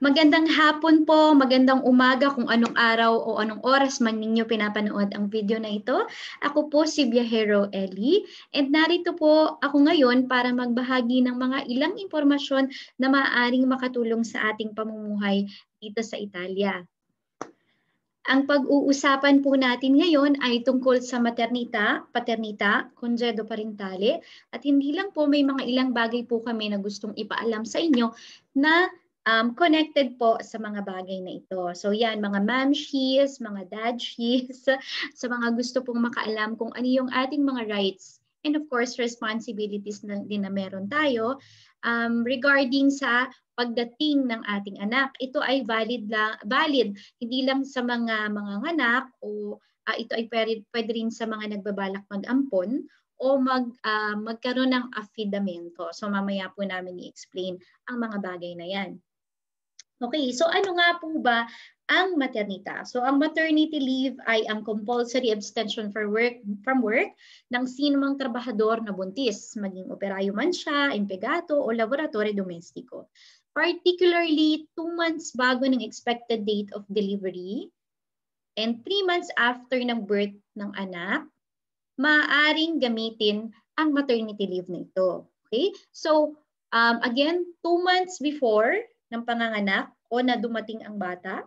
Magandang hapon po, magandang umaga kung anong araw o anong oras man ninyo pinapanood ang video na ito. Ako po si Biyahero Ellie and narito po ako ngayon para magbahagi ng mga ilang impormasyon na maaaring makatulong sa ating pamumuhay dito sa Italia. Ang pag-uusapan po natin ngayon ay tungkol sa maternita, paternita, congedo parentale at hindi lang po may mga ilang bagay po kami na gustong ipaalam sa inyo na um, connected po sa mga bagay na ito. So yan, mga ma'am she's, mga dad she's, sa mga gusto pong makaalam kung ano yung ating mga rights and of course responsibilities na din na meron tayo um, regarding sa pagdating ng ating anak. Ito ay valid lang valid hindi lang sa mga mga anak o uh, ito ay pwede, pwede rin sa mga nagbabalak mag-ampon o mag, uh, magkaroon ng affidamento. So mamaya po namin i-explain ang mga bagay na yan. Okay, so ano nga po ba ang maternita? So ang maternity leave ay ang compulsory abstention for work, from work ng sinumang trabahador na buntis, maging operayo man siya, empleyado o laboratory domestiko. Particularly, two months bago ng expected date of delivery and three months after ng birth ng anak, maaaring gamitin ang maternity leave na ito. Okay? So, um, again, two months before ng panganganak o na dumating ang bata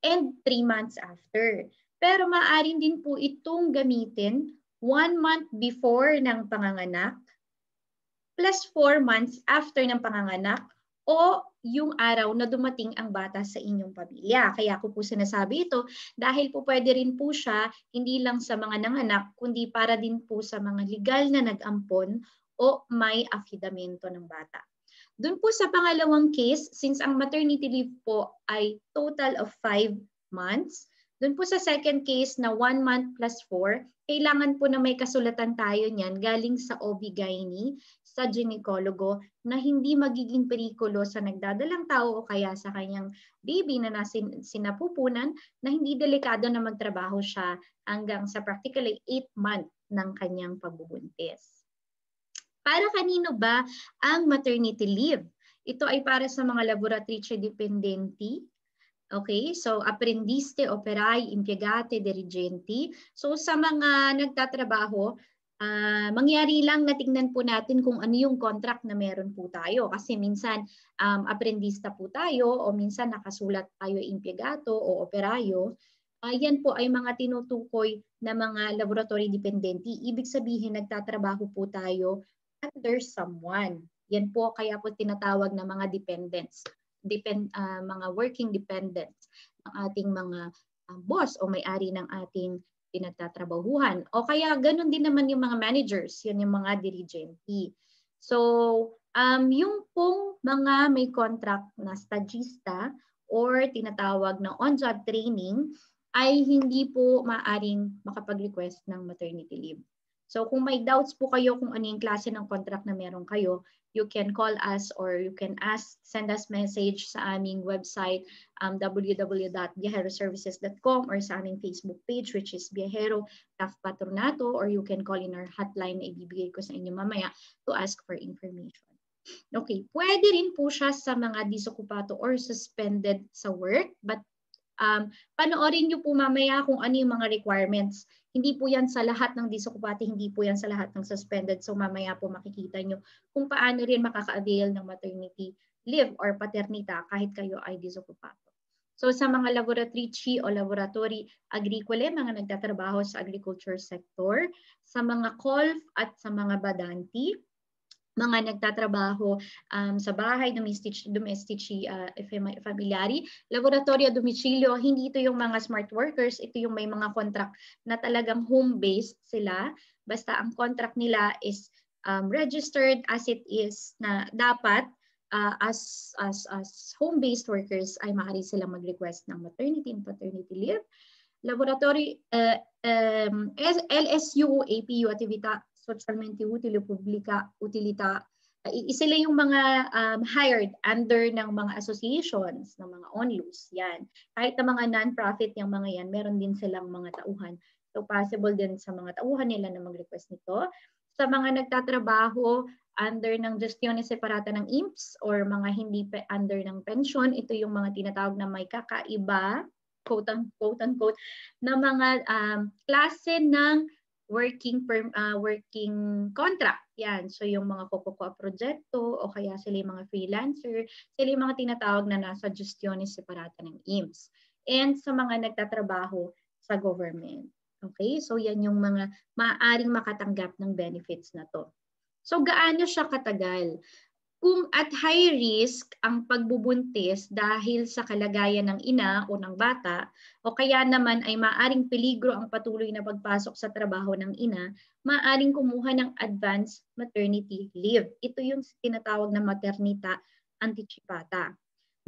and 3 months after. Pero maaari din po itong gamitin 1 month before ng panganganak plus 4 months after ng panganganak o yung araw na dumating ang bata sa inyong pamilya. Kaya ko po sinasabi ito dahil po pwede rin po siya hindi lang sa mga nanganak kundi para din po sa mga legal na nag-ampon o may afidamento ng bata. Doon po sa pangalawang case, since ang maternity leave po ay total of 5 months, doon po sa second case na 1 month plus 4, kailangan po na may kasulatan tayo niyan galing sa ob gyne sa ginekologo, na hindi magiging perikulo sa nagdadalang tao o kaya sa kanyang baby na nasa sinapupunan na hindi delikado na magtrabaho siya hanggang sa practically 8 month ng kanyang pagbubuntis. Para kanino ba ang maternity leave? Ito ay para sa mga laboratrice dependenti, Okay, so apprendiste, operai, impiegate, dirigente. So sa mga nagtatrabaho, uh, mangyari lang natingnan po natin kung ano yung contract na meron po tayo. Kasi minsan um, aprendista po tayo o minsan nakasulat tayo impiegato o operayo. Uh, yan po ay mga tinutukoy na mga laboratory dependenti. Ibig sabihin, nagtatrabaho po tayo under someone. Yan po kaya po tinatawag na mga dependents, depend, uh, ah, mga working dependents ng ating mga uh, boss o may-ari ng ating pinagtatrabahuhan. O kaya ganun din naman yung mga managers, yun yung mga dirigente. So, um, yung pong mga may contract na stagista or tinatawag na on-job training ay hindi po maaring makapag-request ng maternity leave. So kung may doubts po kayo kung ano yung klase ng contract na meron kayo, you can call us or you can ask, send us message sa aming website um, www.biaheroservices.com or sa aming Facebook page which is Biahero Staff Patronato or you can call in our hotline na ibibigay ko sa inyo mamaya to ask for information. Okay, pwede rin po siya sa mga disokupato or suspended sa work but Um, panoorin nyo po mamaya kung ano yung mga requirements. Hindi po yan sa lahat ng disokupati, hindi po yan sa lahat ng suspended. So mamaya po makikita nyo kung paano rin makaka-avail ng maternity leave or paternita kahit kayo ay disokupado. So sa mga laboratory chi o laboratory agricole, mga nagtatrabaho sa agriculture sector, sa mga colf at sa mga badanti, mga nagtatrabaho um, sa bahay, domestici, domestici ah, uh, familiari, laboratorio, domicilio, hindi ito yung mga smart workers, ito yung may mga contract na talagang home-based sila. Basta ang contract nila is um, registered as it is na dapat uh, as as as home-based workers ay maaari silang mag-request ng maternity and paternity leave laboratory uh, eh, um, LSU, APU at socialmente utile o publica utilita sila yung mga um, hired under ng mga associations, ng mga onlus, yan. Kahit na mga non-profit yung mga yan, meron din silang mga tauhan. So possible din sa mga tauhan nila na mag-request nito. Sa mga nagtatrabaho under ng gestiones separata ng IMPS or mga hindi under ng pension, ito yung mga tinatawag na may kakaiba, quote-unquote, quote, na mga um, klase ng working per, uh, working contract. Yan. So yung mga kukuha proyekto o kaya sila yung mga freelancer, sila yung mga tinatawag na nasa gestiones separata ng IMSS. E And sa mga nagtatrabaho sa government. Okay? So yan yung mga maaring makatanggap ng benefits na to. So gaano siya katagal? Kung at high risk ang pagbubuntis dahil sa kalagayan ng ina o ng bata o kaya naman ay maaring peligro ang patuloy na pagpasok sa trabaho ng ina, maaring kumuha ng advanced maternity leave. Ito yung tinatawag na maternita anticipata.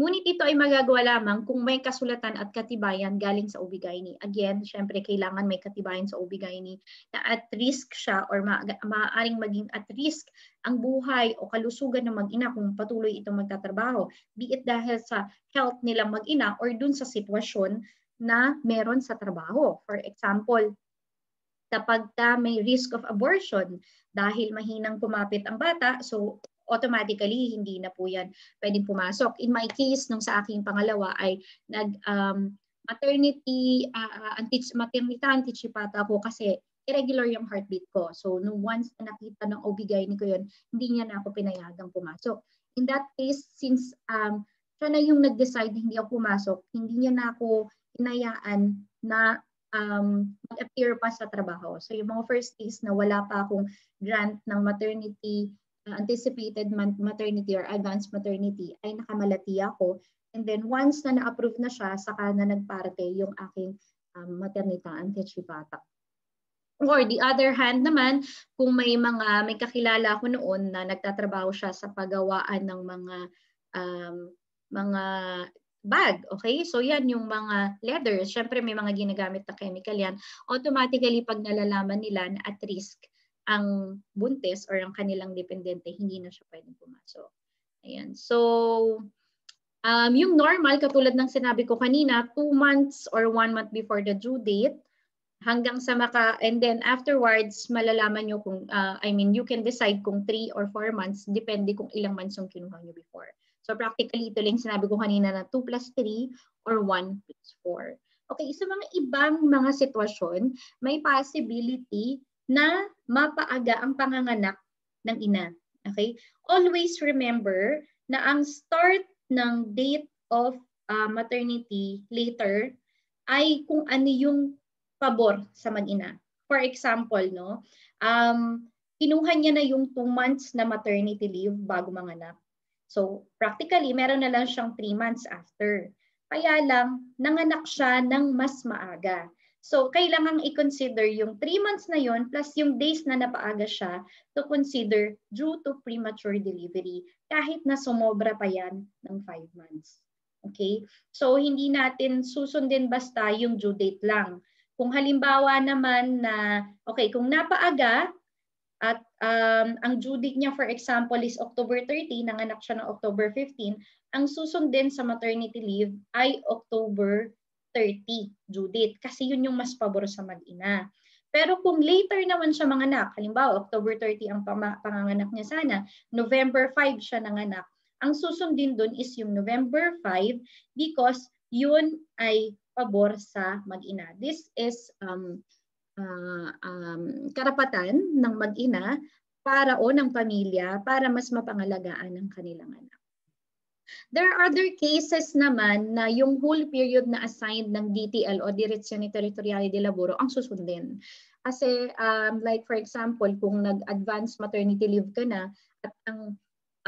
Ngunit ito ay magagawa lamang kung may kasulatan at katibayan galing sa OBGYN. Again, syempre kailangan may katibayan sa OBGYN na at risk siya or ma- maaaring maging at risk ang buhay o kalusugan ng mag-ina kung patuloy itong magtatrabaho, be it dahil sa health nilang mag-ina or dun sa sitwasyon na meron sa trabaho. For example, kapag ka may risk of abortion dahil mahinang kumapit ang bata, so automatically hindi na po yan pwedeng pumasok. In my case, nung sa aking pangalawa ay nag um, maternity, uh, ah, ah, antich, maternity anticipata ako kasi irregular yung heartbeat ko. So, nung once na nakita ng OB ni ko yun, hindi niya na ako pinayagang pumasok. In that case, since um, siya na yung nag-decide na hindi ako pumasok, hindi niya na ako inayaan na um, mag-appear pa sa trabaho. So, yung mga first days na wala pa akong grant ng maternity anticipated maternity or advanced maternity ay nakamalati ako. And then once na na-approve na siya, saka na nagparte yung aking um, maternita anticipata. Or the other hand naman, kung may mga may kakilala ko noon na nagtatrabaho siya sa paggawaan ng mga um, mga bag. Okay? So yan yung mga leathers. Syempre may mga ginagamit na chemical yan. Automatically pag nalalaman nila na at risk, ang buntis or ang kanilang dependente, hindi na siya pwedeng pumasok. Ayan. So, um, yung normal, katulad ng sinabi ko kanina, two months or one month before the due date, hanggang sa maka, and then afterwards, malalaman nyo kung, uh, I mean, you can decide kung three or four months, depende kung ilang months yung kinuha nyo before. So practically, ito lang sinabi ko kanina na 2 plus 3 or 1 plus 4. Okay, sa mga ibang mga sitwasyon, may possibility na mapaaga ang panganganak ng ina. Okay? Always remember na ang start ng date of uh, maternity later ay kung ano yung pabor sa mag-ina. For example, no, um, kinuha niya na yung 2 months na maternity leave bago manganak. So, practically, meron na lang siyang 3 months after. Kaya lang, nanganak siya ng mas maaga. So, kailangan i-consider yung 3 months na yon plus yung days na napaaga siya to consider due to premature delivery kahit na sumobra pa yan ng 5 months. Okay? So, hindi natin susundin basta yung due date lang. Kung halimbawa naman na, okay, kung napaaga at um, ang due date niya, for example, is October 30, nanganak siya ng October 15, ang susundin sa maternity leave ay October 30, Judith, kasi yun yung mas pabor sa mag-ina. Pero kung later naman siya manganak, halimbawa October 30 ang panganganak niya sana, November 5 siya nanganak, ang susundin dun is yung November 5 because yun ay pabor sa mag-ina. This is um, uh, um, karapatan ng mag-ina para o ng pamilya para mas mapangalagaan ang kanilang anak. There are other cases naman na yung whole period na assigned ng DTL o Direzione Territoriale di Laboro ang susundin. Kasi um, like for example, kung nag-advance maternity leave ka na at ang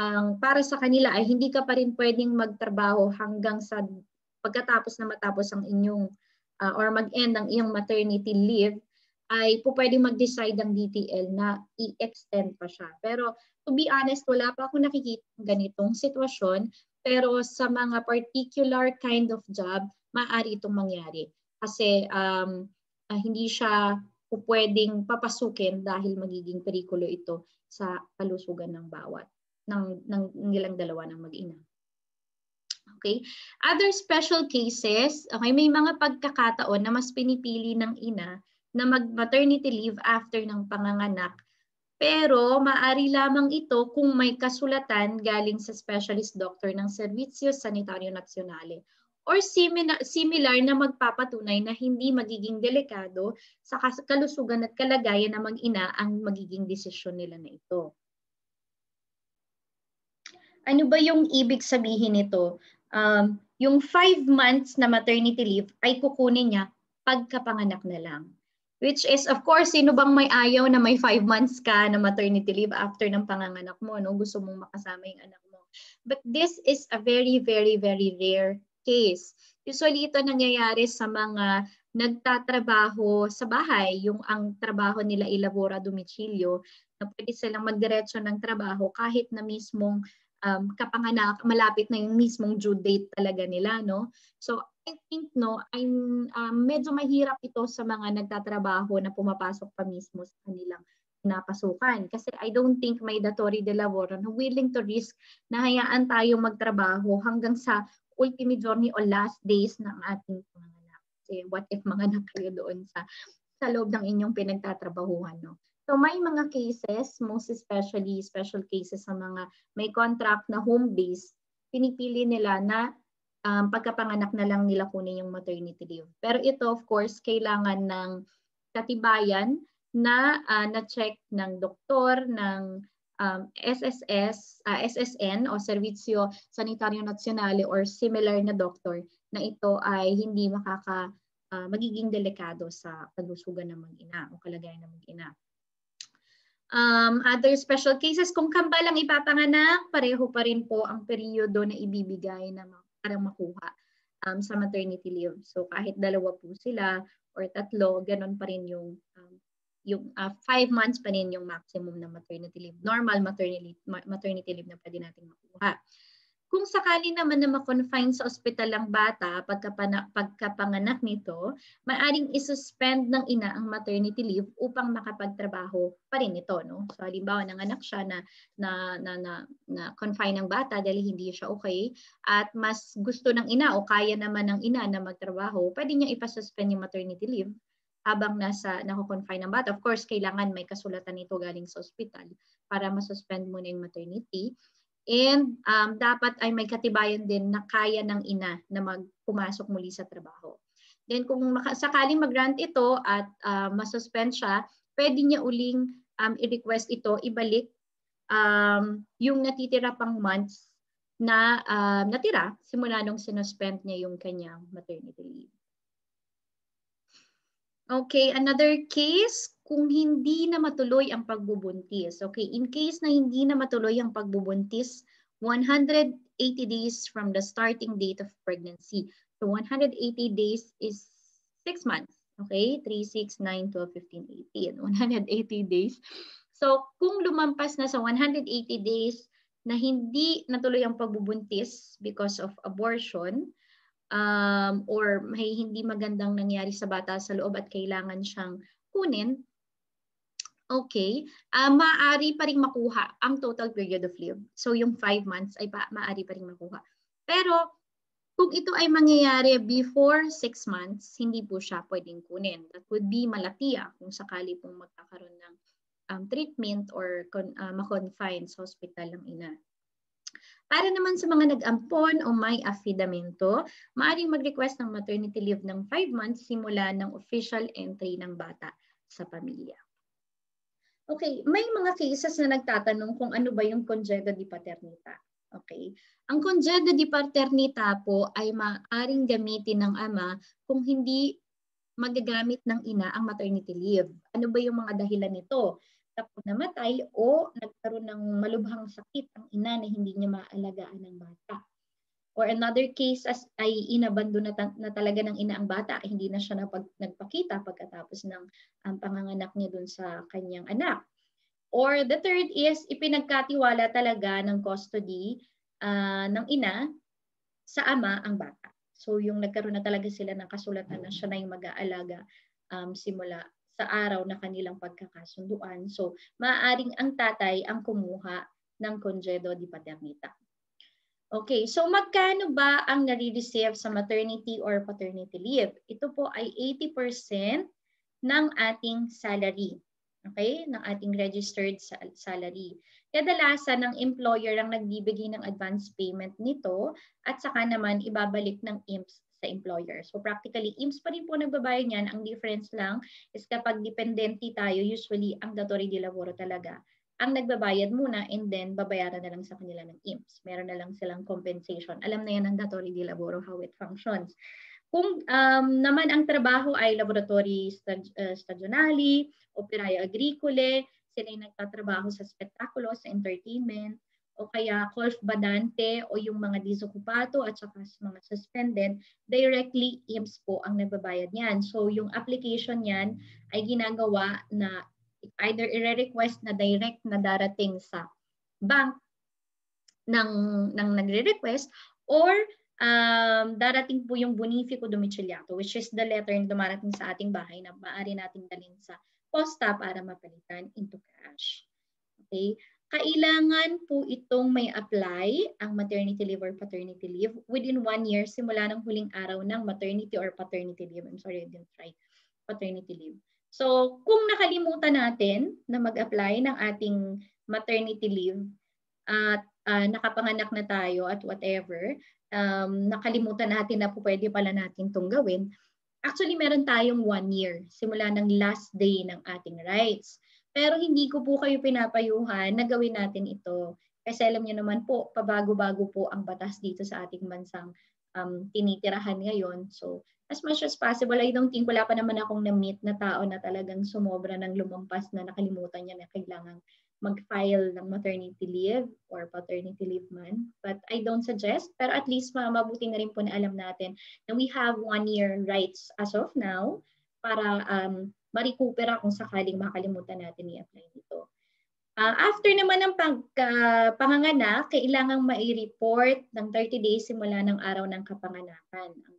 ang um, para sa kanila ay hindi ka pa rin pwedeng magtrabaho hanggang sa pagkatapos na matapos ang inyong uh, or mag-end ang iyong maternity leave ay po pwedeng mag-decide ang DTL na i-extend pa siya. Pero to be honest, wala pa akong nakikita ganitong sitwasyon pero sa mga particular kind of job, maaari itong mangyari. Kasi um, uh, hindi siya pwedeng papasukin dahil magiging perikulo ito sa kalusugan ng bawat ng, ng nilang dalawa ng mag-ina. Okay? Other special cases, okay, may mga pagkakataon na mas pinipili ng ina na mag-maternity leave after ng panganganak pero maari lamang ito kung may kasulatan galing sa specialist doctor ng Servicio Sanitario Nazionale or similar, similar na magpapatunay na hindi magiging delikado sa kalusugan at kalagayan ng mag-ina ang magiging desisyon nila na ito. Ano ba yung ibig sabihin nito? Um, yung five months na maternity leave ay kukunin niya pagkapanganak na lang. Which is, of course, sino bang may ayaw na may five months ka na maternity leave after ng panganganak mo, no? Gusto mong makasama yung anak mo. But this is a very, very, very rare case. Usually ito nangyayari sa mga nagtatrabaho sa bahay, yung ang trabaho nila ilabora domicilio, na pwede silang magdiretso ng trabaho kahit na mismong um, kapanganak, malapit na yung mismong due date talaga nila, no? So, I think no, I'm, um, medyo mahirap ito sa mga nagtatrabaho na pumapasok pa mismo sa kanilang pinapasukan. Kasi I don't think may Datori de la Warren willing to risk na hayaan tayo magtrabaho hanggang sa ultimate journey o last days ng ating mga anak. Kasi what if mga anak kayo doon sa, sa loob ng inyong pinagtatrabahuhan. No? So may mga cases, most especially special cases sa mga may contract na home-based, pinipili nila na um, pagkapanganak na lang nila kunin yung maternity leave. Pero ito, of course, kailangan ng katibayan na uh, na-check ng doktor, ng um, SSS, uh, ah, SSN o Servicio Sanitario Nazionale or similar na doktor na ito ay hindi makaka uh, magiging delikado sa paglusugan ng mag-ina o kalagayan ng mag-ina. Um, other special cases, kung kamba lang ipapanganak, pareho pa rin po ang periodo na ibibigay ng mga para makuha um, sa maternity leave. So kahit dalawa po sila or tatlo, ganun pa rin yung um, yung uh, five months pa rin yung maximum na maternity leave, normal maternity, maternity leave na pwede nating makuha. Kung sakali naman na ma-confine sa ospital ang bata pagkapana, pagkapanganak nito, maaring isuspend ng ina ang maternity leave upang makapagtrabaho pa rin ito. No? So halimbawa, nanganak siya na, na, na, na, na confine ng bata dahil hindi siya okay at mas gusto ng ina o kaya naman ng ina na magtrabaho, pwede niya ipasuspend yung maternity leave habang nasa nako-confine ng bata. Of course, kailangan may kasulatan nito galing sa ospital para masuspend muna yung maternity. And um, dapat ay may katibayan din na kaya ng ina na magpumasok muli sa trabaho. Then kung sakaling mag-grant ito at uh, masuspend siya, pwede niya uling um, i-request ito, ibalik um, yung natitira pang months na uh, natira simula nung sinuspend niya yung kanyang maternity leave. Okay, another case, kung hindi na matuloy ang pagbubuntis. Okay, in case na hindi na matuloy ang pagbubuntis, 180 days from the starting date of pregnancy. So 180 days is 6 months. Okay, 3, 6, 9, 12, 15, 18. 180 days. So kung lumampas na sa 180 days na hindi natuloy ang pagbubuntis because of abortion, um, or may hindi magandang nangyari sa bata sa loob at kailangan siyang kunin, Okay, uh, maaari pa rin makuha ang total period of leave. So yung 5 months ay pa, maaari pa rin makuha. Pero kung ito ay mangyayari before 6 months, hindi po siya pwedeng kunin. That would be malatiya kung sakali pong magkakaroon ng um, treatment or con, uh, ma-confine sa hospital ng ina. Para naman sa mga nag-ampon o may affidamento, maaaring mag-request ng maternity leave ng 5 months simula ng official entry ng bata sa pamilya. Okay, may mga cases na nagtatanong kung ano ba yung congedo di paternita. Okay. Ang congedo di paternita po ay maaring gamitin ng ama kung hindi magagamit ng ina ang maternity leave. Ano ba yung mga dahilan nito? Tapos namatay o nagkaroon ng malubhang sakit ang ina na hindi niya maalagaan ng bata. Or another case as ay inabando na, ta- na talaga ng ina ang bata, hindi na siya napag, nagpakita pagkatapos ng um, panganganak niya dun sa kanyang anak. Or the third is ipinagkatiwala talaga ng custody uh, ng ina sa ama ang bata. So yung nagkaroon na talaga sila ng kasulatan na siya na yung mag-aalaga um, simula sa araw na kanilang pagkakasunduan. So, maaaring ang tatay ang kumuha ng congedo di paternita. Okay, so magkano ba ang nare-receive sa maternity or paternity leave? Ito po ay 80% ng ating salary. Okay, ng ating registered salary. Kadalasan ng employer ang nagbibigay ng advance payment nito at saka naman ibabalik ng IMPS sa employer. So practically, IMS pa rin po nagbabayad niyan. Ang difference lang is kapag dependente tayo, usually ang datore di lavoro talaga ang nagbabayad muna and then babayaran na lang sa kanila ng IMS. Meron na lang silang compensation. Alam na yan ang Datori di Laboro how it functions. Kung um, naman ang trabaho ay laboratory stag- uh, stagionali, operayo agricole, sila yung nagtatrabaho sa spektakulo, sa entertainment, o kaya Colf Badante o yung mga disokupato at saka mga suspended, directly IMS po ang nagbabayad niyan. So yung application niyan ay ginagawa na either i-request na direct na darating sa bank ng, ng nagre-request or um, darating po yung Bonifico Domiciliato which is the letter na dumarating sa ating bahay na maaari nating dalhin sa posta para mapalitan into cash. Okay? Kailangan po itong may apply ang maternity leave or paternity leave within one year simula ng huling araw ng maternity or paternity leave. I'm sorry, I didn't try. Paternity leave. So, kung nakalimutan natin na mag-apply ng ating maternity leave at uh, nakapanganak na tayo at whatever, um, nakalimutan natin na po pwede pala natin itong gawin, actually meron tayong one year simula ng last day ng ating rights. Pero hindi ko po kayo pinapayuhan na gawin natin ito. Kasi alam niyo naman po, pabago-bago po ang batas dito sa ating bansang um, tinitirahan ngayon. So as much as possible, I don't think wala pa naman akong na-meet na tao na talagang sumobra ng lumampas na nakalimutan niya na kailangan mag-file ng maternity leave or paternity leave man. But I don't suggest. Pero at least ma mabuti na rin po na alam natin na we have one year rights as of now para um, ma-recupera kung sakaling makalimutan natin i-apply nito. Uh, after naman ng pag, uh, ah, panganganak, kailangang ma-report ng 30 days simula ng araw ng kapanganakan ang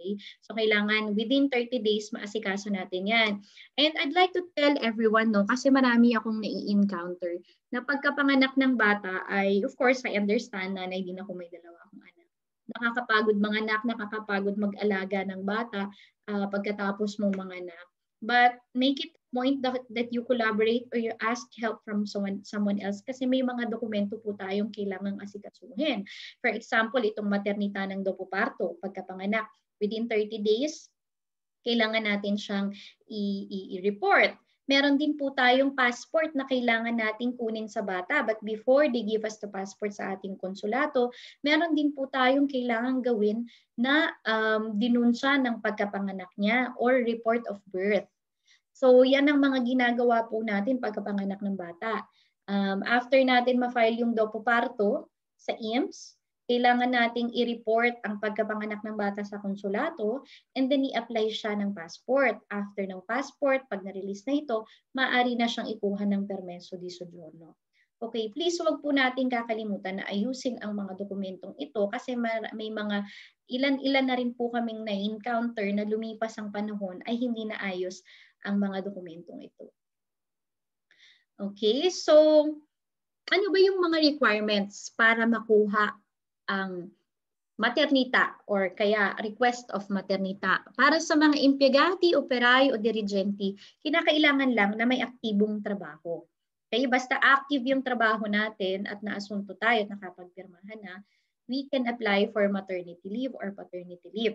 Okay? So kailangan within 30 days maasikaso natin 'yan. And I'd like to tell everyone no kasi marami akong nai-encounter na pagkapanganak ng bata ay of course I understand na, hindi na ako may dalawa akong anak. Nakakapagod manganak, nakakapagod mag-alaga ng bata uh, pagkatapos mong manganak. But make it point that, that you collaborate or you ask help from someone someone else kasi may mga dokumento po tayong kailangang asikasuhin. For example, itong maternita ng parto, pagkapanganak, within 30 days, kailangan natin siyang i-report. Meron din po tayong passport na kailangan nating kunin sa bata. But before they give us the passport sa ating konsulato, meron din po tayong kailangan gawin na um, dinunsya ng pagkapanganak niya or report of birth. So yan ang mga ginagawa po natin pagkapanganak ng bata. Um, after natin ma-file yung dopo parto sa IMSS, kailangan nating i-report ang pagkapanganak ng bata sa konsulato and then i-apply siya ng passport. After ng passport, pag na-release na ito, maaari na siyang ikuha ng permeso di soggiorno. Okay, please wag po natin kakalimutan na ayusin ang mga dokumentong ito kasi may mga ilan-ilan na rin po kaming na-encounter na lumipas ang panahon ay hindi na ayos ang mga dokumentong ito. Okay, so ano ba yung mga requirements para makuha ang maternita or kaya request of maternita. Para sa mga empleyati, operay o dirigente, kinakailangan lang na may aktibong trabaho. Kaya basta active yung trabaho natin at naasunto tayo at nakapagpirmahan na, we can apply for maternity leave or paternity leave.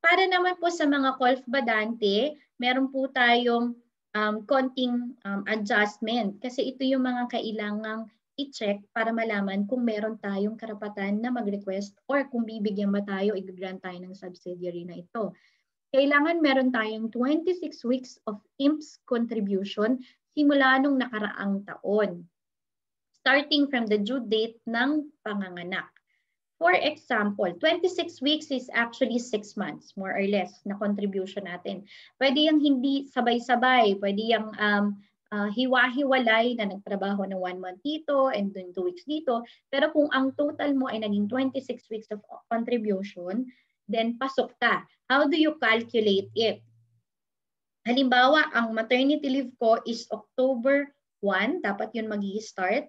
Para naman po sa mga golf badante, meron po tayong um, konting um, adjustment kasi ito yung mga kailangang i-check para malaman kung meron tayong karapatan na mag-request or kung bibigyan ba tayo, i-grant tayo ng subsidiary na ito. Kailangan meron tayong 26 weeks of IMPS contribution simula nung nakaraang taon, starting from the due date ng panganganak. For example, 26 weeks is actually 6 months, more or less, na contribution natin. Pwede yung hindi sabay-sabay, pwede yung um, uh, hiwa-hiwalay na nagtrabaho ng one month dito and then two weeks dito. Pero kung ang total mo ay naging 26 weeks of contribution, then pasok ka. How do you calculate it? Halimbawa, ang maternity leave ko is October 1, dapat yun mag start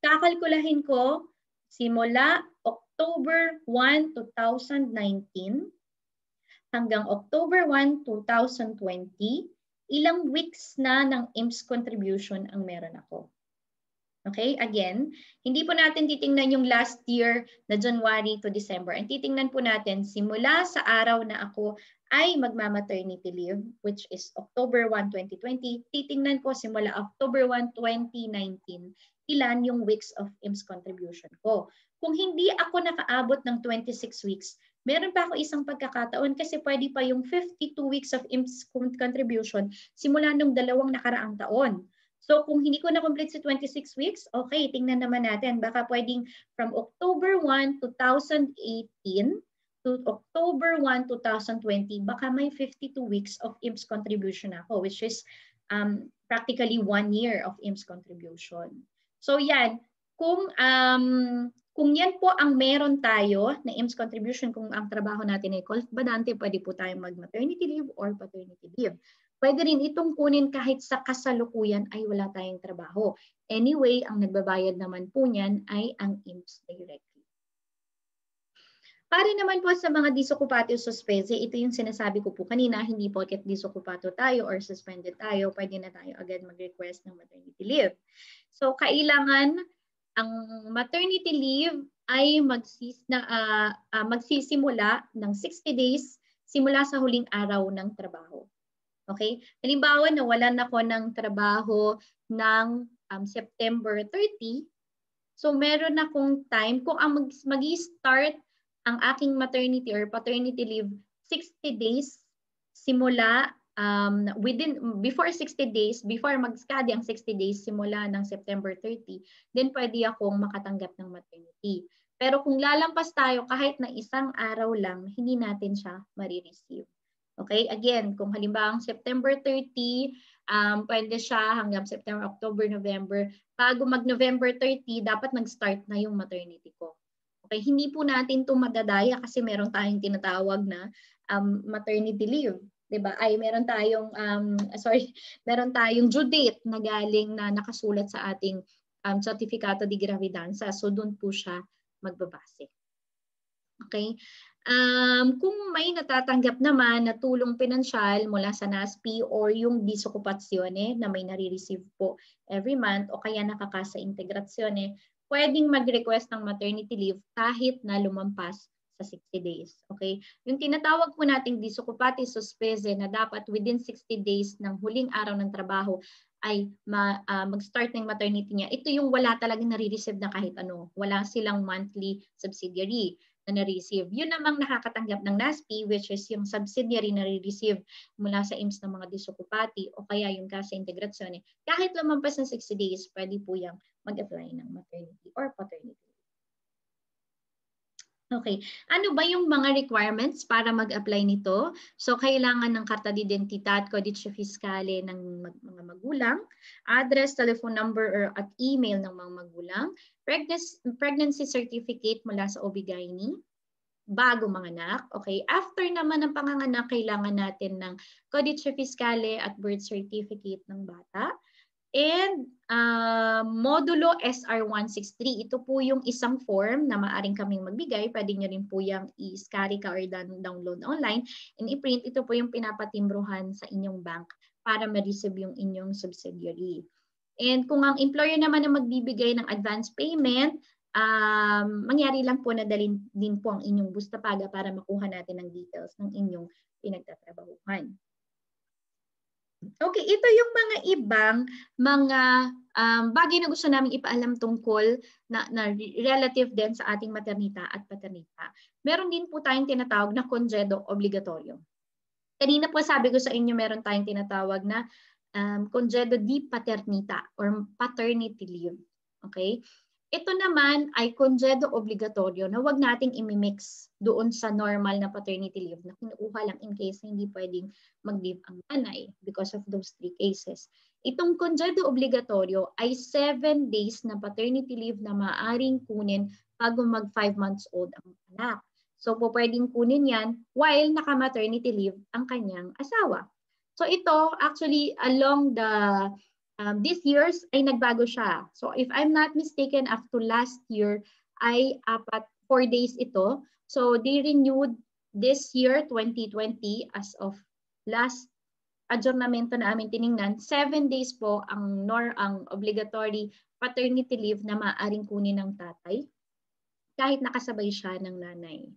Kakalkulahin ko simula October 1, 2019 hanggang October 1, 2020 ilang weeks na ng IMSS contribution ang meron ako. Okay? Again, hindi po natin titingnan yung last year na January to December. Ang titingnan po natin simula sa araw na ako ay magmamaternity leave, which is October 1, 2020. Titingnan ko simula October 1, 2019, ilan yung weeks of IMSS contribution ko. Kung hindi ako nakaabot ng 26 weeks, meron pa ako isang pagkakataon kasi pwede pa yung 52 weeks of IMSS contribution simula nung dalawang nakaraang taon. So kung hindi ko na-complete sa 26 weeks, okay, tingnan naman natin. Baka pwedeng from October 1, 2018 to October 1, 2020, baka may 52 weeks of IMSS contribution ako, which is um, practically one year of IMSS contribution. So yan, kung um, kung yan po ang meron tayo na IMSS contribution, kung ang trabaho natin ay badante, pwede po tayong mag-maternity leave or paternity leave. Pwede rin itong kunin kahit sa kasalukuyan ay wala tayong trabaho. Anyway, ang nagbabayad naman po niyan ay ang IMSS directly. Para naman po sa mga disoccupatio suspense, ito yung sinasabi ko po kanina, hindi po kahit disoccupato tayo or suspended tayo, pwede na tayo agad mag-request ng maternity leave. So, kailangan ang maternity leave ay magsis na, uh, uh, magsisimula ng 60 days simula sa huling araw ng trabaho. Okay? Halimbawa, na wala na ako ng trabaho ng um, September 30. So, meron akong time kung ang mag, mag start ang aking maternity or paternity leave 60 days simula um, within before 60 days, before mag-study ang 60 days simula ng September 30, then pwede akong makatanggap ng maternity. Pero kung lalampas tayo kahit na isang araw lang, hindi natin siya marireceive. Okay? Again, kung halimbawa ang September 30, um, pwede siya hanggang September, October, November. Bago mag-November 30, dapat nag-start na yung maternity ko. Okay? Hindi po natin ito madadaya kasi meron tayong tinatawag na um, maternity leave 'di ba? Ay meron tayong um sorry, meron tayong due date na galing na nakasulat sa ating um certificado di gravidanza. So doon po siya magbabase. Okay? Um, kung may natatanggap naman na tulong pinansyal mula sa NASP or yung disokupasyone na may nare-receive po every month o kaya nakakasa integrasyone, pwedeng mag-request ng maternity leave kahit na lumampas sa 60 days. Okay? Yung tinatawag po nating disokupati suspese na dapat within 60 days ng huling araw ng trabaho ay ma, uh, mag-start ng maternity niya. Ito yung wala talaga nare-receive na kahit ano. Wala silang monthly subsidiary na na-receive. Yun namang nakakatanggap ng NASP which is yung subsidiary na receive mula sa IMS ng mga disokupati o kaya yung Casa Integrazione. Kahit lumampas ng 60 days, pwede po yung mag-apply ng maternity or paternity. Okay. Ano ba yung mga requirements para mag-apply nito? So, kailangan ng karta de identidad, codice fiskale ng mag mga magulang, address, telephone number, or at email ng mga magulang, pregnancy, pregnancy certificate mula sa OB-GYN, bago manganak. Okay. After naman ng panganganak, kailangan natin ng codice fiskale at birth certificate ng bata. And uh, modulo SR163, ito po yung isang form na maaring kaming magbigay. Pwede nyo rin po yung i-scarry ka or download online and i-print. Ito po yung pinapatimbruhan sa inyong bank para ma-receive yung inyong subsidiary. And kung ang employer naman ang magbibigay ng advance payment, um, mangyari lang po na dalin din po ang inyong Bustapaga para makuha natin ang details ng inyong pinagtatrabahuhan. Okay, ito yung mga ibang mga um, bagay na gusto namin ipaalam tungkol na, na relative din sa ating maternita at paternita. Meron din po tayong tinatawag na congedo obligatorio. Kanina po sabi ko sa inyo meron tayong tinatawag na um, congedo di paternita or paternity leave. Okay? Ito naman ay congedo obligatorio na wag nating imimix doon sa normal na paternity leave na kinukuha lang in case na hindi pwedeng mag-leave ang nanay because of those three cases. Itong congedo obligatorio ay 7 days na paternity leave na maaring kunin bago mag 5 months old ang anak. So po pwedeng kunin yan while naka-maternity leave ang kanyang asawa. So ito actually along the Um, this year's ay nagbago siya. So if I'm not mistaken, up to last year ay apat, four days ito. So they renewed this year, 2020, as of last adjournamento na amin tiningnan, seven days po ang nor ang obligatory paternity leave na maaaring kunin ng tatay kahit nakasabay siya ng nanay.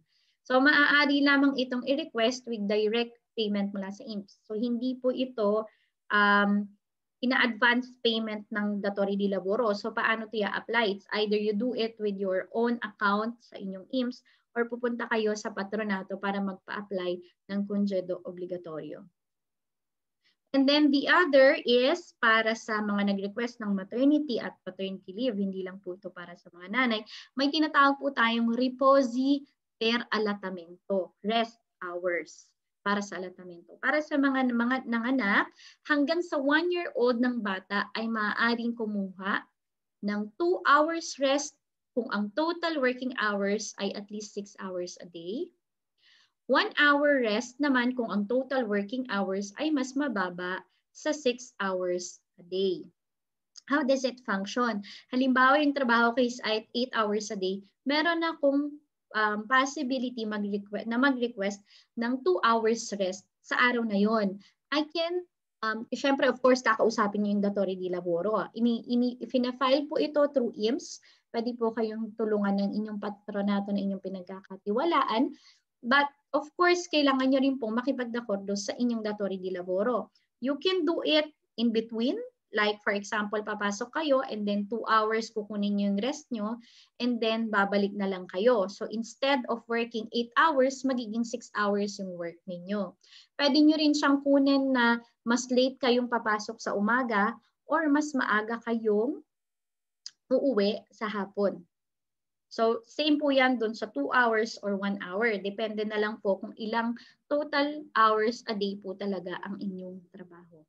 So maaari lamang itong i-request with direct payment mula sa IMPS. So hindi po ito um, ina-advance payment ng Datori di Laboro. So paano to apply? It's either you do it with your own account sa inyong IMS or pupunta kayo sa patronato para magpa-apply ng congedo obligatorio. And then the other is para sa mga nag-request ng maternity at paternity leave, hindi lang po ito para sa mga nanay, may tinatawag po tayong reposi per alatamento, rest hours para sa alatamento. Para sa mga, mga nanganak, hanggang sa 1 year old ng bata ay maaaring kumuha ng 2 hours rest kung ang total working hours ay at least 6 hours a day. 1 hour rest naman kung ang total working hours ay mas mababa sa 6 hours a day. How does it function? Halimbawa, yung trabaho ko is 8 hours a day. Meron akong um, possibility mag-request, na mag-request ng 2 hours rest sa araw na yon. I can Um, Siyempre, of course, kakausapin niyo yung Datori di Laboro. Ini, ini, file po ito through IMS. Pwede po kayong tulungan ng inyong patronato na inyong pinagkakatiwalaan. But, of course, kailangan niyo rin po makipagdakordo sa inyong Datori di Laboro. You can do it in between Like for example, papasok kayo and then 2 hours kukunin niyo yung rest niyo and then babalik na lang kayo. So instead of working 8 hours, magiging 6 hours yung work niyo. Pwede niyo rin siyang kunin na mas late kayong papasok sa umaga or mas maaga kayong uuwi sa hapon. So, same po yan dun sa 2 hours or 1 hour. Depende na lang po kung ilang total hours a day po talaga ang inyong trabaho.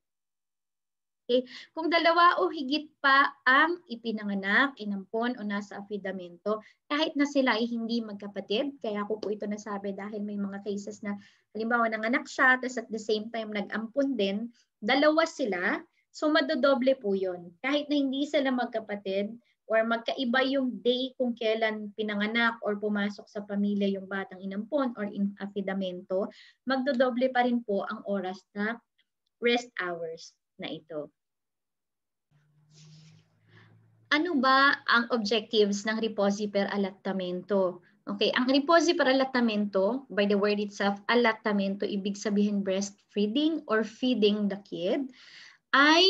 Okay? Kung dalawa o higit pa ang ipinanganak, inampon o nasa afidamento, kahit na sila ay hindi magkapatid, kaya ako po ito nasabi dahil may mga cases na halimbawa nanganak siya, tapos at the same time nag-ampon din, dalawa sila, so madodoble po yun. Kahit na hindi sila magkapatid, or magkaiba yung day kung kailan pinanganak or pumasok sa pamilya yung batang inampon or in afidamento, magdodoble pa rin po ang oras na rest hours na ito. Ano ba ang objectives ng riposi per alattamento? Okay, ang riposi per alattamento, by the word itself, alattamento, ibig sabihin breastfeeding or feeding the kid, ay,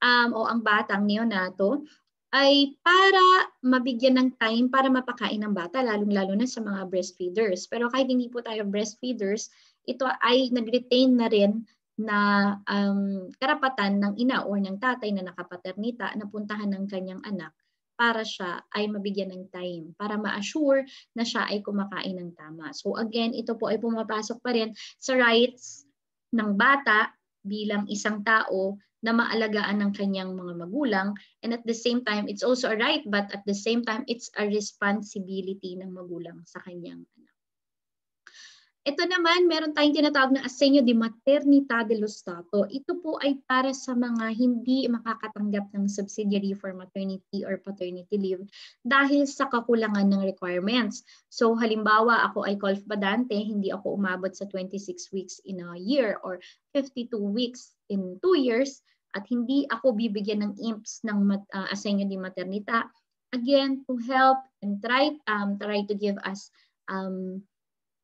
um, o ang batang neonato, ay para mabigyan ng time para mapakain ng bata, lalong-lalo na sa mga breastfeeders. Pero kahit hindi po tayo breastfeeders, ito ay nag-retain na rin na um, karapatan ng ina o ng tatay na nakapaternita na puntahan ng kanyang anak para siya ay mabigyan ng time, para ma-assure na siya ay kumakain ng tama. So again, ito po ay pumapasok pa rin sa rights ng bata bilang isang tao na maalagaan ng kanyang mga magulang and at the same time it's also a right but at the same time it's a responsibility ng magulang sa kanyang anak. Ito naman, meron tayong tinatawag na asenyo de maternità dello Stato. Ito po ay para sa mga hindi makakatanggap ng subsidiary for maternity or paternity leave dahil sa kakulangan ng requirements. So halimbawa, ako ay badante, hindi ako umabot sa 26 weeks in a year or 52 weeks in 2 years at hindi ako bibigyan ng IMPS ng mat, uh, asenyo de maternità. Again, to help and try, um, try to give us um,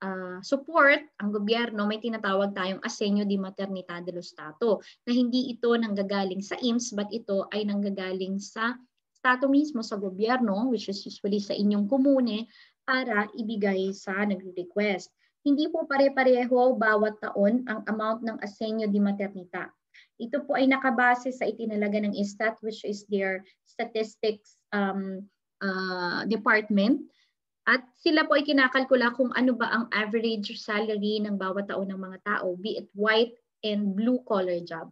uh, support ang gobyerno, may tinatawag tayong asenyo di maternità dello Stato na hindi ito nanggagaling sa IMSS but ito ay nanggagaling sa Stato mismo, sa gobyerno, which is usually sa inyong komune, para ibigay sa nagre-request. Hindi po pare-pareho bawat taon ang amount ng asenyo di maternita. Ito po ay nakabase sa itinalaga ng ISTAT which is their statistics um, uh, department at sila po ay kinakalkula kung ano ba ang average salary ng bawat taon ng mga tao, be it white and blue collar job.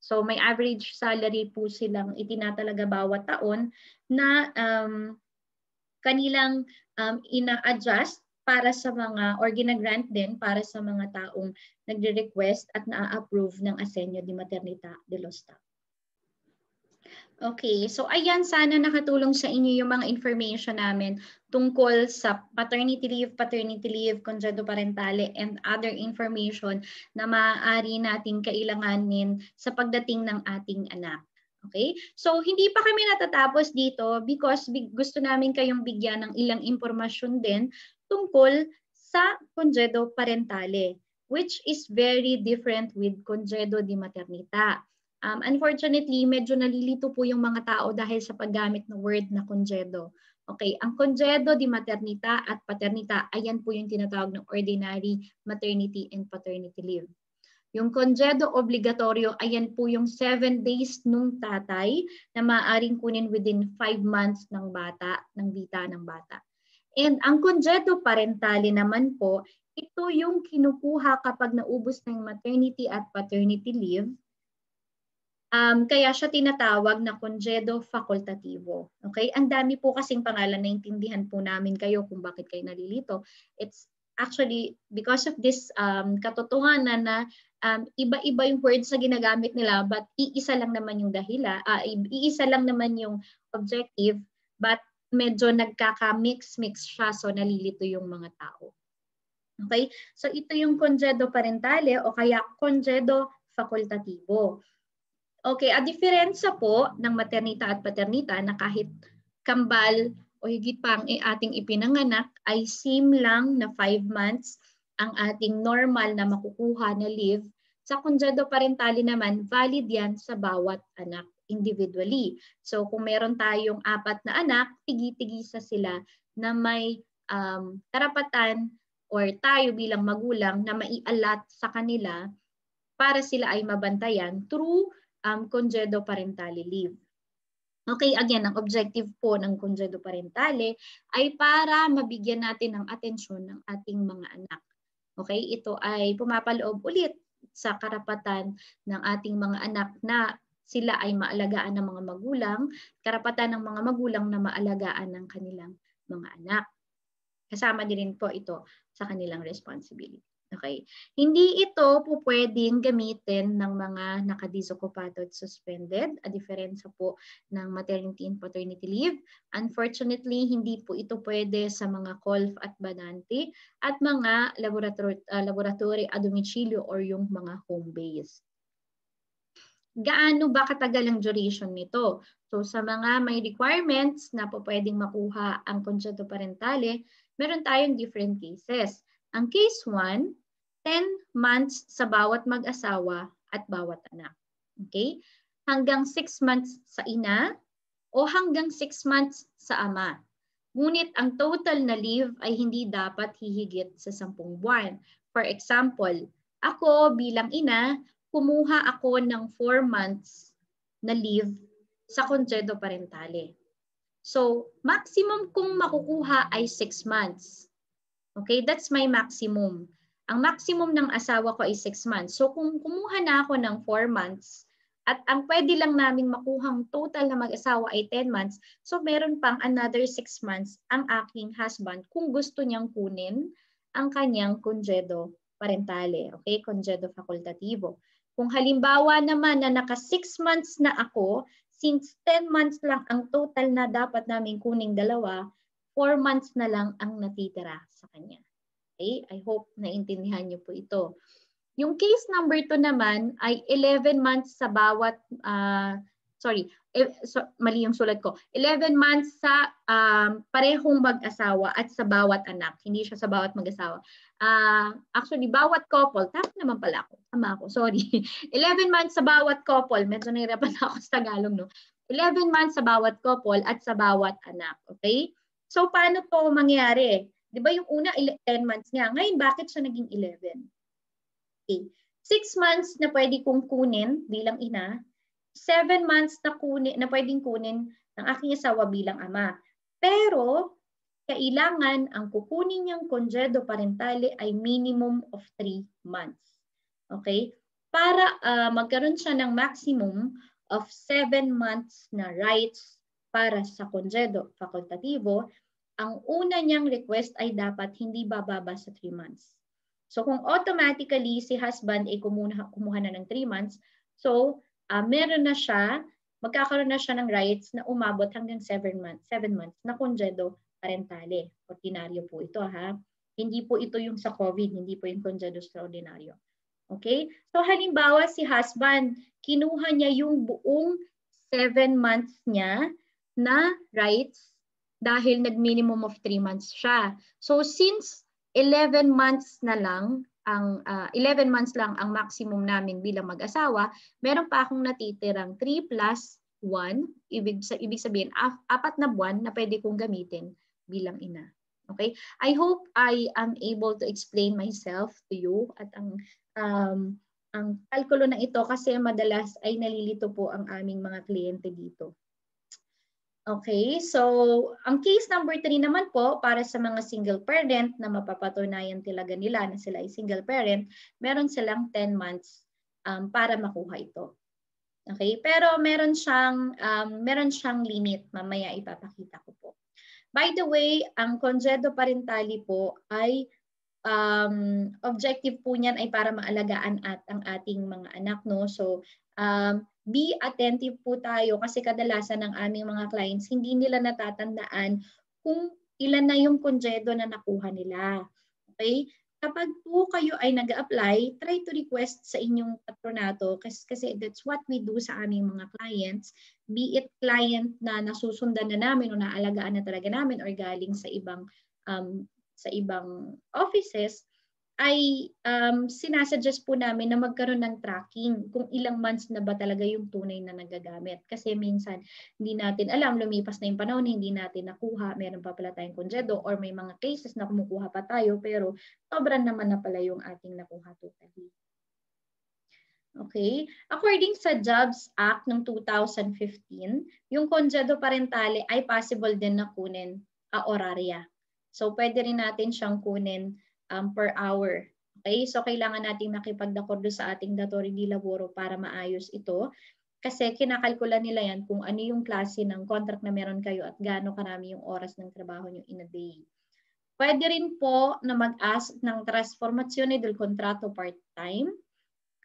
So may average salary po silang itinatalaga bawat taon na um, kanilang um, ina-adjust para sa mga or ginagrant din para sa mga taong nagre-request at na-approve ng asenyo di maternita de los Taos. Okay, so ayan, sana nakatulong sa inyo yung mga information namin tungkol sa paternity leave, paternity leave, congedo parentale, and other information na maaari nating kailanganin sa pagdating ng ating anak. Okay? So, hindi pa kami natatapos dito because gusto namin kayong bigyan ng ilang impormasyon din tungkol sa congedo parentale which is very different with congedo di maternita. Um, unfortunately, medyo nalilito po yung mga tao dahil sa paggamit ng word na congedo. Okay, ang congedo di maternita at paternita, ayan po yung tinatawag ng ordinary maternity and paternity leave. Yung congedo obligatorio, ayan po yung 7 days nung tatay na maaaring kunin within 5 months ng bata, ng bita ng bata. And ang congedo parentale naman po, ito yung kinukuha kapag naubos na yung maternity at paternity leave Um, kaya siya tinatawag na congedo facultativo. Okay? Ang dami po kasing pangalan na intindihan po namin kayo kung bakit kayo nalilito. It's actually because of this um, katotohanan na um, iba-iba yung words na ginagamit nila but iisa lang naman yung dahila, uh, iisa lang naman yung objective but medyo nagkaka-mix-mix siya so nalilito yung mga tao. Okay? So ito yung congedo parentale o kaya congedo facultativo. Okay, a diferensya po ng maternita at paternita na kahit kambal o higit pa ang ating ipinanganak ay same lang na 5 months ang ating normal na makukuha na leave. Sa congedo parentali naman, valid yan sa bawat anak individually. So kung meron tayong apat na anak, tigi sa sila na may um, karapatan or tayo bilang magulang na maialat sa kanila para sila ay mabantayan through um, congedo parentale leave. Okay, again, ang objective po ng congedo parentale ay para mabigyan natin ng atensyon ng ating mga anak. Okay, ito ay pumapaloob ulit sa karapatan ng ating mga anak na sila ay maalagaan ng mga magulang, karapatan ng mga magulang na maalagaan ng kanilang mga anak. Kasama din po ito sa kanilang responsibility. Okay. Hindi ito po pwedeng gamitin ng mga nakadisokupado at suspended, a diferensya po ng maternity and paternity leave. Unfortunately, hindi po ito pwede sa mga colf at banante at mga laboratory, uh, ah, laboratory a domicilio or yung mga home base. Gaano ba katagal ang duration nito? So sa mga may requirements na po pwedeng makuha ang concedo parentale, meron tayong different cases. Ang case 1, 10 months sa bawat mag-asawa at bawat anak. Okay? Hanggang 6 months sa ina o hanggang 6 months sa ama. Ngunit ang total na leave ay hindi dapat hihigit sa 10 buwan. For example, ako bilang ina, kumuha ako ng 4 months na leave sa congedo parentale. So, maximum kong makukuha ay 6 months. Okay, that's my maximum. Ang maximum ng asawa ko ay 6 months. So kung kumuha na ako ng 4 months, at ang pwede lang naming makuhang total na mag-asawa ay 10 months, so meron pang another 6 months ang aking husband kung gusto niyang kunin ang kanyang congedo parentale, okay, congedo facultativo. Kung halimbawa naman na naka 6 months na ako, since 10 months lang ang total na dapat naming kuning dalawa, 4 months na lang ang natitira sa kanya. Okay? I hope naintindihan niyo po ito. Yung case number 2 naman ay 11 months sa bawat, uh, sorry, eh, so, mali yung sulat ko, 11 months sa um, parehong mag-asawa at sa bawat anak. Hindi siya sa bawat mag-asawa. Uh, actually, bawat couple, tap naman pala ako, tama ako, sorry. 11 months sa bawat couple, medyo nahirapan ako sa Tagalog, no? 11 months sa bawat couple at sa bawat anak, okay? So paano to mangyari? 'Di ba yung una 10 months niya. Ngayon bakit siya naging 11? Okay. 6 months na pwede kong kunin bilang ina, 7 months na kunin na pwedeng kunin ng aking asawa bilang ama. Pero kailangan ang kukunin niyang congedo parentale ay minimum of 3 months. Okay? Para uh, magkaroon siya ng maximum of 7 months na rights para sa congedo facultativo ang una niyang request ay dapat hindi bababa sa 3 months. So kung automatically si husband ay kumuha, kumuha na ng 3 months, so uh, meron na siya, magkakaroon na siya ng rights na umabot hanggang 7 months, 7 months na congedo parentale. Ordinaryo po ito ha. Hindi po ito yung sa COVID, hindi po yung congedo extraordinaryo. Okay? So halimbawa si husband, kinuha niya yung buong 7 months niya na rights dahil nag-minimum of 3 months siya. So since 11 months na lang ang uh, ah, 11 months lang ang maximum namin bilang mag-asawa, meron pa akong natitirang 3 plus 1, ibig, ibig sabihin apat na buwan na pwede kong gamitin bilang ina. Okay? I hope I am able to explain myself to you at ang um, ang kalkulo na ito kasi madalas ay nalilito po ang aming mga kliyente dito. Okay, so ang case number 3 naman po para sa mga single parent na mapapatunayan talaga nila na sila ay single parent, meron silang 10 months um, para makuha ito. Okay, pero meron siyang um, meron siyang limit, mamaya ipapakita ko po. By the way, ang congedo parentali po ay um, objective po niyan ay para maalagaan at ang ating mga anak no. So um, be attentive po tayo kasi kadalasan ng aming mga clients, hindi nila natatandaan kung ilan na yung konjedo na nakuha nila. Okay? Kapag po kayo ay nag apply try to request sa inyong patronato kasi, kasi that's what we do sa aming mga clients. Be it client na nasusundan na namin o naalagaan na talaga namin or galing sa ibang um, sa ibang offices, ay um, sinasuggest po namin na magkaroon ng tracking kung ilang months na ba talaga yung tunay na nagagamit. Kasi minsan hindi natin alam, lumipas na yung panahon, hindi natin nakuha, meron pa pala tayong konjedo or may mga cases na kumukuha pa tayo pero sobrang naman na pala yung ating nakuha totally. Okay? According sa Jobs Act ng 2015, yung konjedo parentale ay possible din na kunin a oraria. So pwede rin natin siyang kunin um, per hour. Okay? So kailangan nating makipagdakordo sa ating datori di laboro para maayos ito kasi kinakalkula nila yan kung ano yung klase ng contract na meron kayo at gaano karami yung oras ng trabaho nyo in a day. Pwede rin po na mag-ask ng transformazione del contrato part-time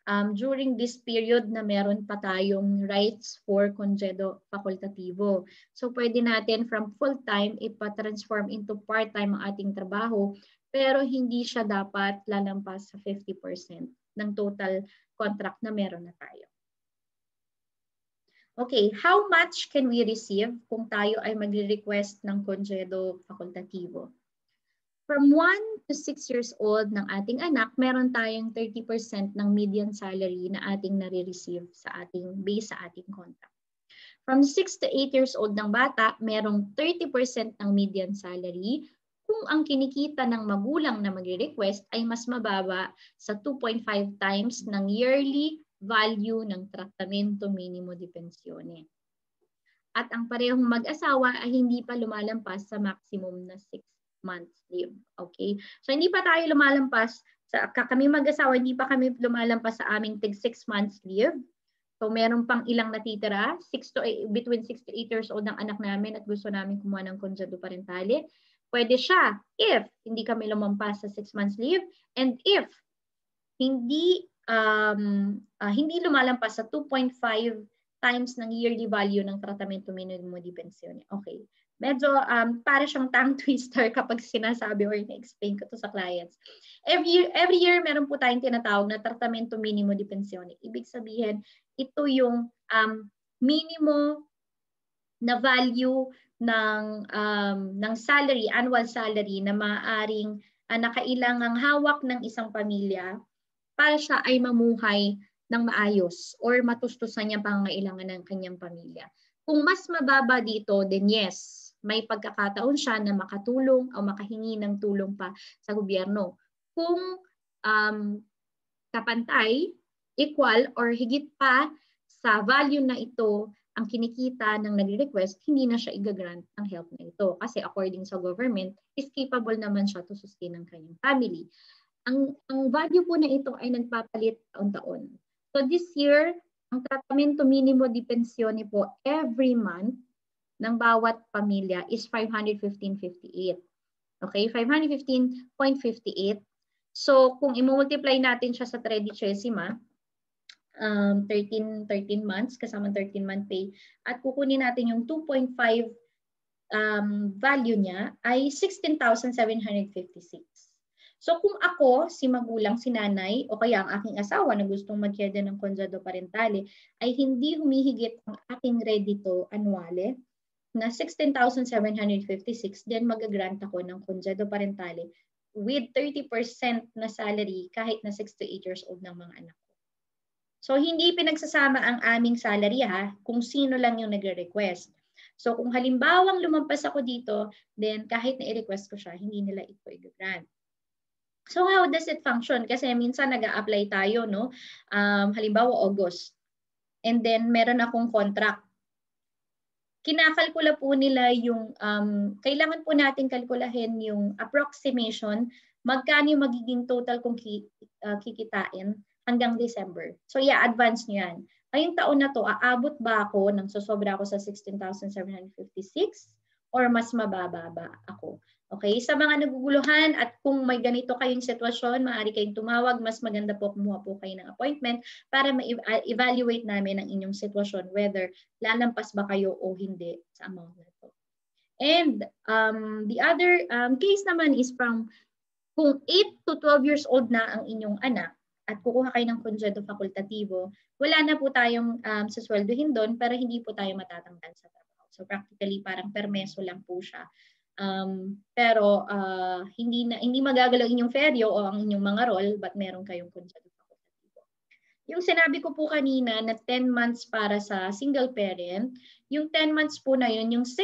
um, during this period na meron pa tayong rights for congedo facultativo. So pwede natin from full-time ipa-transform into part-time ang ating trabaho pero hindi siya dapat lalampas sa 50% ng total contract na meron na tayo. Okay, how much can we receive kung tayo ay magre-request ng congedo fakultativo? From 1 to 6 years old ng ating anak, meron tayong 30% ng median salary na ating nare-receive sa ating base sa ating contract. From 6 to 8 years old ng bata, merong 30% ng median salary kung ang kinikita ng magulang na magre-request ay mas mababa sa 2.5 times ng yearly value ng trattamento minimo de pensione. At ang parehong mag-asawa ay hindi pa lumalampas sa maximum na 6 months leave. Okay? So hindi pa tayo lumalampas sa kami mag-asawa, hindi pa kami lumalampas sa aming tig 6 months leave. So meron pang ilang natitira, 6 to 8, between 6 to 8 years old ang anak namin at gusto namin kumuha ng konjado parentale. Pwede siya if hindi kami lumampas sa 6 months leave and if hindi um, uh, hindi lumalampas sa 2.5 times ng yearly value ng tratamento minimum di pensione. Okay. Medyo um, para siyang tongue twister kapag sinasabi or na-explain ko to sa clients. Every year, every year meron po tayong tinatawag na tratamento minimo di pensione. Ibig sabihin, ito yung um, minimo na value ng um, ng salary, annual salary na maaring uh, ah, ang hawak ng isang pamilya para siya ay mamuhay ng maayos or matustusan niya pangangailangan ng kanyang pamilya. Kung mas mababa dito, then yes, may pagkakataon siya na makatulong o makahingi ng tulong pa sa gobyerno. Kung um, kapantay, equal, or higit pa sa value na ito ang kinikita ng nagre-request, hindi na siya igagrant ng help na ito. Kasi according sa government, is capable naman siya to sustain ang kanyang family. Ang, ang value po na ito ay nagpapalit taon-taon. So this year, ang tratamento minimo di pensione po every month ng bawat pamilya is 515.58. Okay, 515.58. So kung i-multiply natin siya sa tredicesima, um, 13, 13 months, kasama 13-month pay, at kukunin natin yung 2.5 um, value niya ay 16,756. So kung ako, si magulang, si nanay, o kaya ang aking asawa na gustong magyada ng konjado parentale, ay hindi humihigit ang aking redito annuale na 16,756, then magagrant ako ng konjado parentale with 30% na salary kahit na 6 to 8 years old ng mga anak So hindi pinagsasama ang aming salary ha, kung sino lang yung nagre-request. So kung halimbawang lumampas ako dito, then kahit na i-request ko siya, hindi nila ito i-grant. So how does it function? Kasi minsan nag apply tayo, no? Um, halimbawa August. And then meron akong contract. Kinakalkula po nila yung, um, kailangan po natin kalkulahin yung approximation, magkano yung magiging total kung ki, uh, kikitain hanggang December. So yeah, advance nyo yan. Ngayong taon na to, aabot ba ako nang sosobra ako sa 16,756 or mas mababa ba ako? Okay, sa mga naguguluhan at kung may ganito kayong sitwasyon, maaari kayong tumawag, mas maganda po kumuha po kayo ng appointment para ma-evaluate namin ang inyong sitwasyon whether lalampas ba kayo o hindi sa amount na ito. And um, the other um, case naman is from kung 8 to 12 years old na ang inyong anak, at kukuha kayo ng konsyento fakultatibo, wala na po tayong um, sasweldohin doon pero hindi po tayo matatanggal sa trabaho. So practically parang permeso lang po siya. Um, pero uh, hindi na hindi magagalaw inyong feryo o ang inyong mga role but meron kayong konsyento fakultatibo. Yung sinabi ko po kanina na 10 months para sa single parent, yung 10 months po na yun, yung 6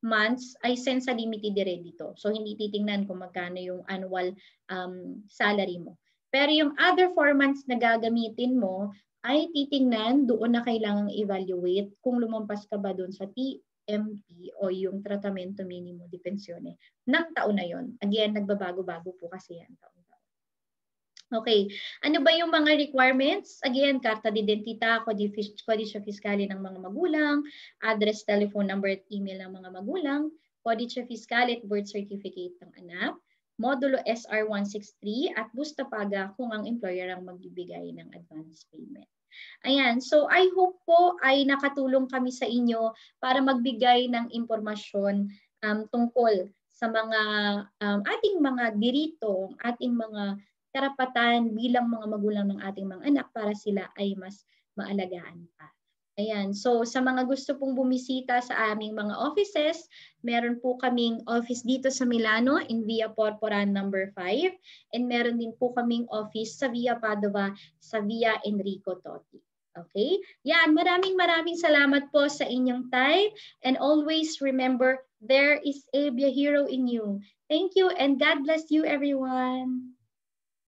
months ay sensa limited dire dito. So hindi titingnan kung magkano yung annual um, salary mo. Pero yung other 4 months na gagamitin mo, ay titingnan doon na kailangang evaluate kung lumampas ka ba doon sa TMP o yung Tratamento Minimo de Pensione ng taon na yon. Again, nagbabago-bago po kasi yan taon. Okay. Ano ba yung mga requirements? Again, karta de identita, kodisyo fiskali ng mga magulang, address, telephone number at email ng mga magulang, kodisyo fiskali at birth certificate ng anak, modulo SR163 at Bustapaga kung ang employer ang magbibigay ng advance payment. Ayan, so I hope po ay nakatulong kami sa inyo para magbigay ng impormasyon um, tungkol sa mga um, ating mga dirito, ating mga karapatan bilang mga magulang ng ating mga anak para sila ay mas maalagaan pa. Ayan. So sa mga gusto pong bumisita sa aming mga offices, meron po kaming office dito sa Milano in Via Porporan number 5 and meron din po kaming office sa Via Padova sa Via Enrico Totti. Okay? Yan, maraming maraming salamat po sa inyong time and always remember there is a hero in you. Thank you and God bless you everyone.